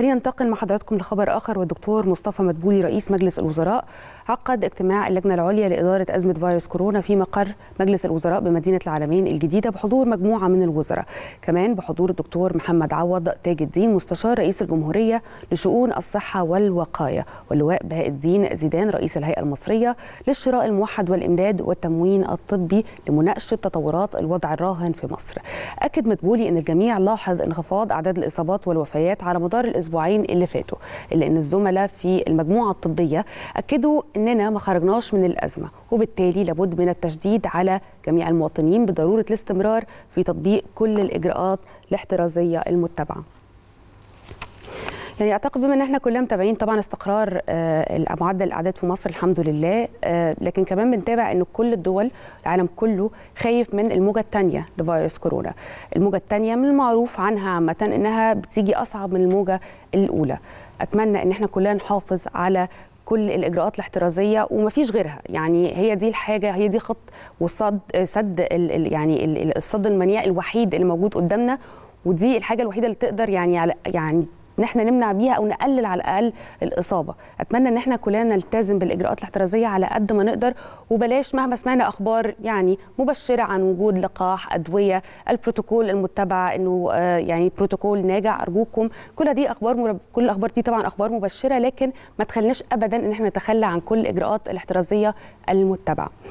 خلينا ننتقل مع حضراتكم لخبر اخر والدكتور مصطفى مدبولي رئيس مجلس الوزراء عقد اجتماع اللجنه العليا لاداره ازمه فيروس كورونا في مقر مجلس الوزراء بمدينه العالمين الجديده بحضور مجموعه من الوزراء كمان بحضور الدكتور محمد عوض تاج الدين مستشار رئيس الجمهوريه لشؤون الصحه والوقايه واللواء بهاء الدين زيدان رئيس الهيئه المصريه للشراء الموحد والامداد والتموين الطبي لمناقشه تطورات الوضع الراهن في مصر اكد مدبولي ان الجميع لاحظ انخفاض اعداد الاصابات والوفيات على مدار الاسبوع الاسبوعين اللي فاتوا الا ان الزملاء في المجموعه الطبيه اكدوا اننا ما خرجناش من الازمه وبالتالي لابد من التشديد على جميع المواطنين بضروره الاستمرار في تطبيق كل الاجراءات الاحترازيه المتبعه يعني اعتقد بما ان احنا كلنا متابعين طبعا استقرار آه، معدل الاعداد في مصر الحمد لله آه، لكن كمان بنتابع ان كل الدول العالم كله خايف من الموجه الثانيه لفيروس كورونا الموجه الثانيه من المعروف عنها عامه انها بتيجي اصعب من الموجه الاولى اتمنى ان احنا كلنا نحافظ على كل الاجراءات الاحترازيه ومفيش غيرها يعني هي دي الحاجه هي دي خط وصد سد الـ يعني الصد المنيع الوحيد اللي موجود قدامنا ودي الحاجه الوحيده اللي تقدر يعني يعني ان احنا نمنع بيها او نقلل على الاقل الاصابه اتمنى ان احنا كلنا نلتزم بالاجراءات الاحترازيه على قد ما نقدر وبلاش مهما سمعنا اخبار يعني مبشره عن وجود لقاح ادويه البروتوكول المتبع انه آه، يعني بروتوكول ناجع ارجوكم كل دي اخبار مرب... كل الاخبار دي طبعا اخبار مبشره لكن ما تخليناش ابدا ان احنا نتخلى عن كل الاجراءات الاحترازيه المتبعه